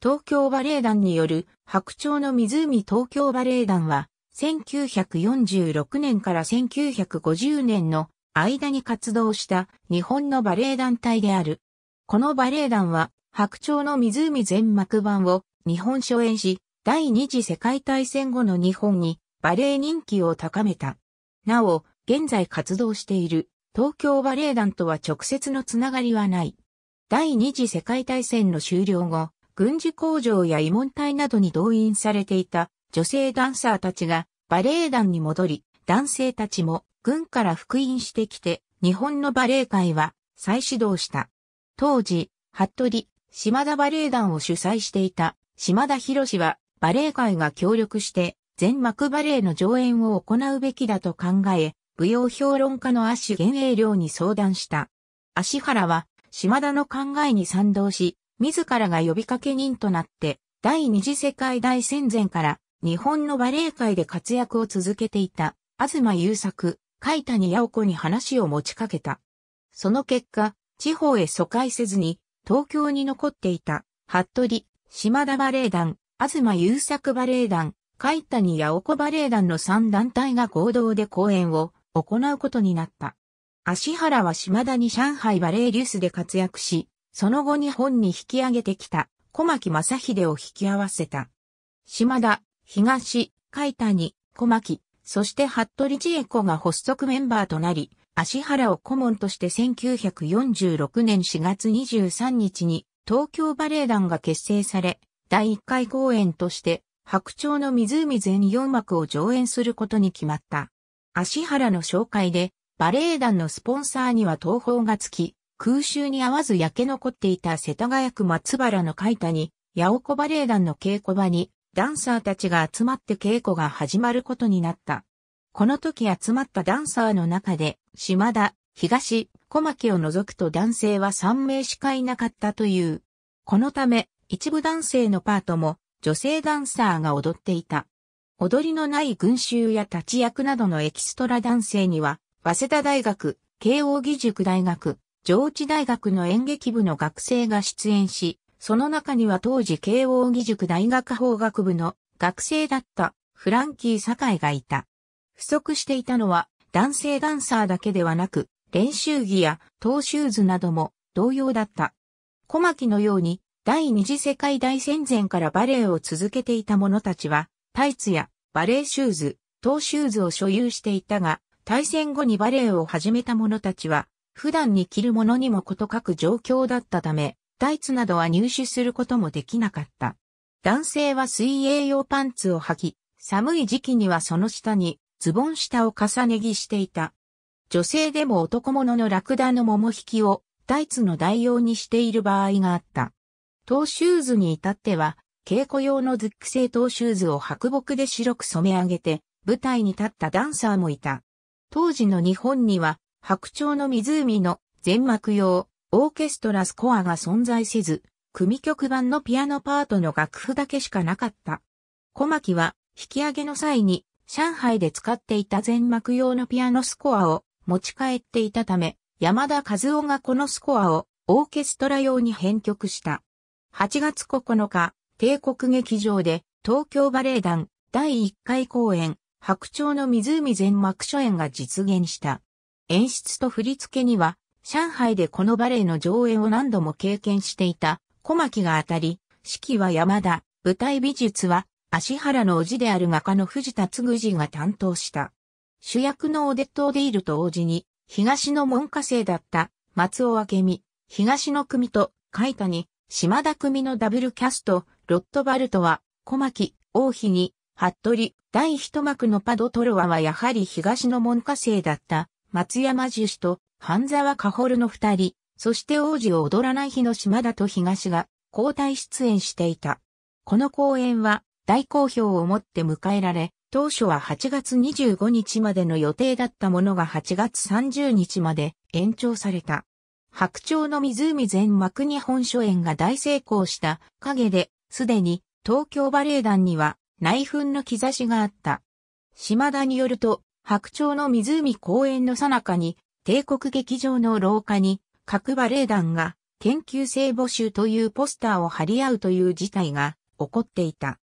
東京バレエ団による白鳥の湖東京バレエ団は1946年から1950年の間に活動した日本のバレエ団体である。このバレエ団は白鳥の湖全幕版を日本初演し、第二次世界大戦後の日本にバレエ人気を高めた。なお、現在活動している東京バレエ団とは直接のつながりはない。第二次世界大戦の終了後、軍事工場や慰問隊などに動員されていた女性ダンサーたちがバレエ団に戻り、男性たちも軍から復員してきて、日本のバレエ界は再始動した。当時、服部、島田バレエ団を主催していた島田博士はバレエ界が協力して全幕バレエの上演を行うべきだと考え、舞踊評論家の足原栄寮に相談した。足原は島田の考えに賛同し、自らが呼びかけ人となって、第二次世界大戦前から日本のバレエ界で活躍を続けていた、東優作、海谷八子に話を持ちかけた。その結果、地方へ疎開せずに、東京に残っていた、服部、島田バレエ団、東優作バレエ団、海谷八子バレエ団の3団体が合同で公演を行うことになった。足原は島田に上海バレエリュースで活躍し、その後日本に引き上げてきた小牧正秀を引き合わせた。島田、東、海谷、小牧、そして服部千恵子が発足メンバーとなり、足原を顧問として1946年4月23日に東京バレエ団が結成され、第1回公演として白鳥の湖全4幕を上演することに決まった。足原の紹介でバレエ団のスポンサーには東宝がつき、空襲に合わず焼け残っていた世田谷区松原の海田に、八尾子バレエ団の稽古場に、ダンサーたちが集まって稽古が始まることになった。この時集まったダンサーの中で、島田、東、小牧を除くと男性は3名しかいなかったという。このため、一部男性のパートも、女性ダンサーが踊っていた。踊りのない群衆や立ち役などのエキストラ男性には、早稲田大学、慶応義塾大学、上智大学の演劇部の学生が出演し、その中には当時慶応義塾大学法学部の学生だったフランキー堺がいた。不足していたのは男性ダンサーだけではなく、練習着やトーシューズなども同様だった。小牧のように第二次世界大戦前からバレエを続けていた者たちは、タイツやバレエシューズ、トーシューズを所有していたが、対戦後にバレエを始めた者たちは、普段に着るものにもこと書く状況だったため、タイツなどは入手することもできなかった。男性は水泳用パンツを履き、寒い時期にはその下にズボン下を重ね着していた。女性でも男物のラクダの桃引きをタイツの代用にしている場合があった。トーシューズに至っては、稽古用のズック製トーシューズを白木で白く染め上げて、舞台に立ったダンサーもいた。当時の日本には、白鳥の湖の全幕用、オーケストラスコアが存在せず、組曲版のピアノパートの楽譜だけしかなかった。小牧は、引き上げの際に、上海で使っていた全幕用のピアノスコアを持ち帰っていたため、山田和夫がこのスコアをオーケストラ用に編曲した。8月9日、帝国劇場で東京バレエ団第1回公演白鳥の湖全幕初演が実現した。演出と振り付けには、上海でこのバレエの上演を何度も経験していた小牧が当たり、指揮は山田、舞台美術は足原の叔父である画家の藤田嗣次が担当した。主役のオデット・オディールと王子に、東の門下生だった松尾明美、東の組と海谷、島田組のダブルキャスト、ロットバルトは、小牧、王妃に、服部、第一幕のパドトロワはやはり東の門下生だった松山樹氏と半沢かほるの二人、そして王子を踊らない日の島田と東が交代出演していた。この公演は大好評をもって迎えられ、当初は8月25日までの予定だったものが8月30日まで延長された。白鳥の湖全幕日本初演が大成功した陰で、すでに東京バレエ団には内紛の兆しがあった。島田によると、白鳥の湖公園の最中に、帝国劇場の廊下に、各バレエ団が、研究生募集というポスターを貼り合うという事態が起こっていた。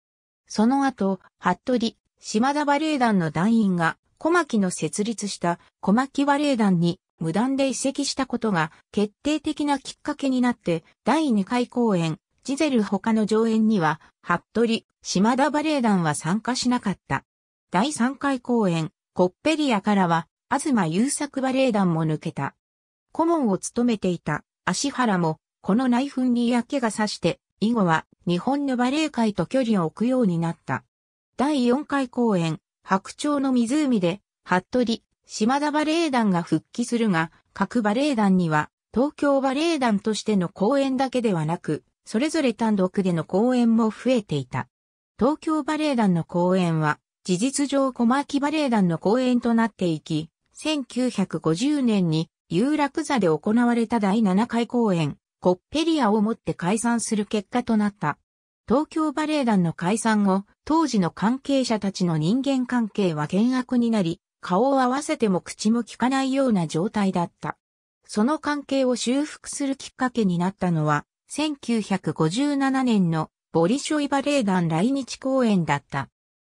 その後、服部、島田バレエ団の団員が、小牧の設立した小牧バレエ団に無断で移籍したことが決定的なきっかけになって、第2回公演、ジゼル他の上演には、服部、島田バレエ団は参加しなかった。第3回公演、コッペリアからは、東優作バレエ団も抜けた。顧問を務めていた足原も、この内紛に嫌気がさして、以後は日本のバレエ界と距離を置くようになった。第4回公演、白鳥の湖で、服部、島田バレエ団が復帰するが、各バレエ団には、東京バレエ団としての公演だけではなく、それぞれ単独での公演も増えていた。東京バレエ団の公演は、事実上小牧バレエ団の公演となっていき、1950年に有楽座で行われた第7回公演、コッペリアをもって解散する結果となった。東京バレエ団の解散後、当時の関係者たちの人間関係は険悪になり、顔を合わせても口も聞かないような状態だった。その関係を修復するきっかけになったのは、1957年のボリショイバレエ団来日公演だった。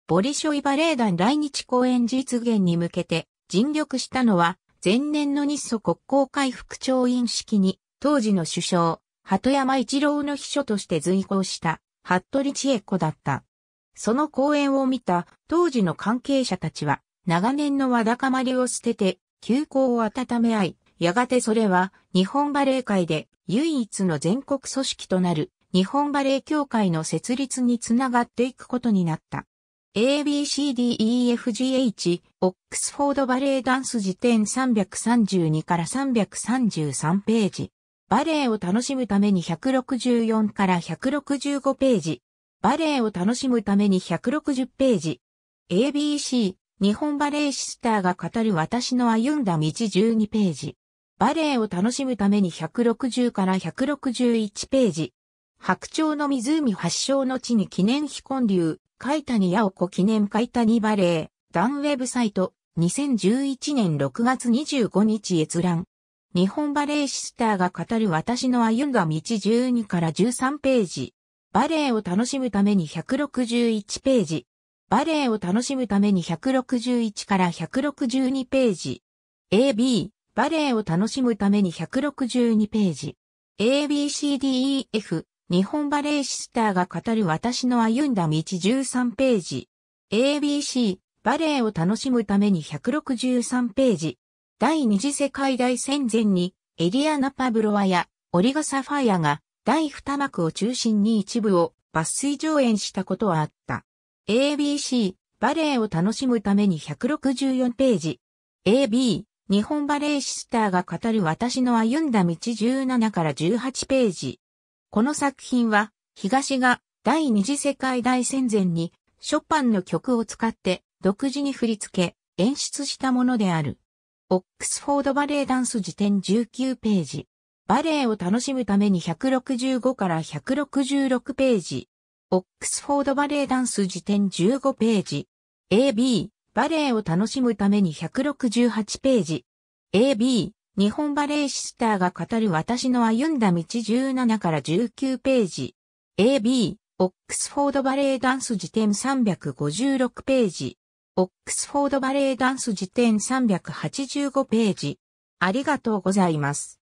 ボリショイバレエ団来日公演実現に向けて尽力したのは、前年の日ソ国交会副調印式に、当時の首相、鳩山一郎の秘書として随行した、服部千恵子だった。その講演を見た当時の関係者たちは、長年のわだかまりを捨てて、休校を温め合い、やがてそれは日本バレエ界で唯一の全国組織となる日本バレエ協会の設立につながっていくことになった。ABCDEFGH、オックスフォードバレエダンス辞典332から333ページ。バレエを楽しむために164から165ページ。バレエを楽しむために160ページ。ABC、日本バレエシスターが語る私の歩んだ道12ページ。バレエを楽しむために160から161ページ。白鳥の湖発祥の地に記念碑建立、海谷八子記念海谷バレー、ンウェブサイト、2011年6月25日閲覧。日本バレーシスターが語る私の歩んだ道12から13ページ。バレーを楽しむために161ページ。バレーを楽しむために161から162ページ。AB、バレーを楽しむために162ページ。ABCDEF、日本バレーシスターが語る私の歩んだ道13ページ。ABC、バレーを楽しむために163ページ。第二次世界大戦前に、エリアナ・パブロワやオリガ・サファイアが第二幕を中心に一部を抜粋上演したことはあった。ABC、バレーを楽しむために164ページ。AB、日本バレーシスターが語る私の歩んだ道17から18ページ。この作品は、東が第二次世界大戦前に、ショパンの曲を使って独自に振り付け、演出したものである。オックスフォードバレエダンス辞典19ページ。バレエを楽しむために165から166ページ。オックスフォードバレエダンス辞典15ページ。AB、バレエを楽しむために168ページ。AB、日本バレーシスターが語る私の歩んだ道17から19ページ。AB、オックスフォードバレーダンス辞典356ページ。オックスフォードバレーダンス辞典385ページ。ありがとうございます。